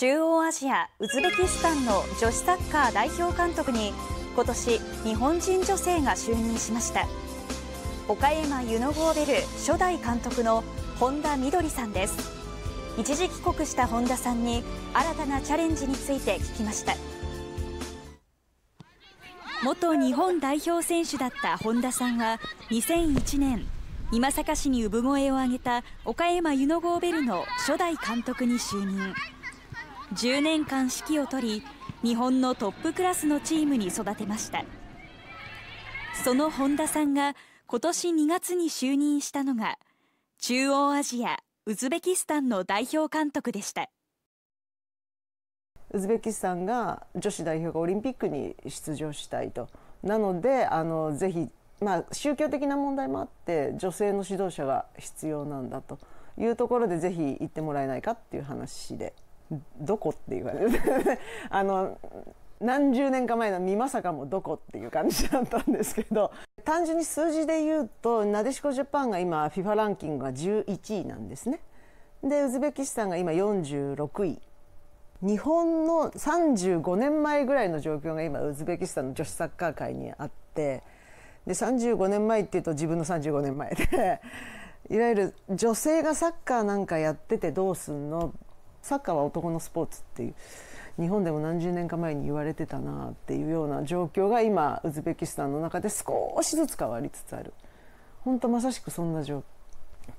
中央アジアウズベキスタンの女子サッカー代表監督に今年日本人女性が就任しました岡山ユノゴーベル初代監督の本田みどりさんです一時帰国した本田さんに新たなチャレンジについて聞きました元日本代表選手だった本田さんは2001年今坂市に産声を上げた岡山ユノゴーベルの初代監督に就任10年間指揮を執り日本のトップクラスのチームに育てましたその本田さんが今年2月に就任したのが中央アジアウズベキスタンの代表監督でしたウズベキスタンが女子代表がオリンピックに出場したいとなのであのぜひ、まあ、宗教的な問題もあって女性の指導者が必要なんだというところでぜひ行ってもらえないかっていう話で。どこって言われてあの何十年か前の美さかもどこっていう感じだったんですけど単純に数字で言うとなでしこジャパンが今 FIFA ランキングが11位なんですねでウズベキスタンが今46位日本の35年前ぐらいの状況が今ウズベキスタンの女子サッカー界にあってで35年前っていうと自分の35年前でいわゆる女性がサッカーなんかやっててどうすんのっサッカーは男のスポーツっていう日本でも何十年か前に言われてたなっていうような状況が今ウズベキスタンの中で少しずつ変わりつつある本当まさしくそんな状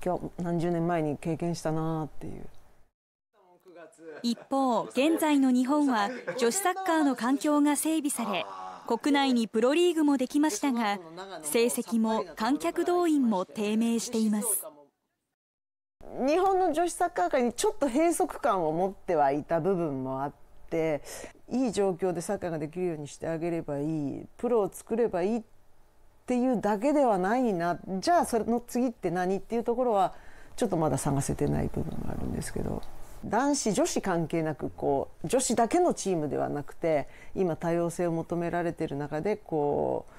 況何十年前に経験したなっていう。一方現在の日本は女子サッカーの環境が整備され国内にプロリーグもできましたが成績も観客動員も低迷しています日本の女子サッカー界にちょっと閉塞感を持ってはいた部分もあっていい状況でサッカーができるようにしてあげればいいプロを作ればいいっていうだけではないなじゃあそれの次って何っていうところはちょっとまだ探せてない部分があるんですけど。男子女子関係なくこう女子だけのチームではなくて今多様性を求められてる中でこう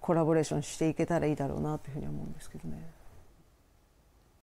コラボレーションしていけたらいいだろうなというふうに思うんですけどね。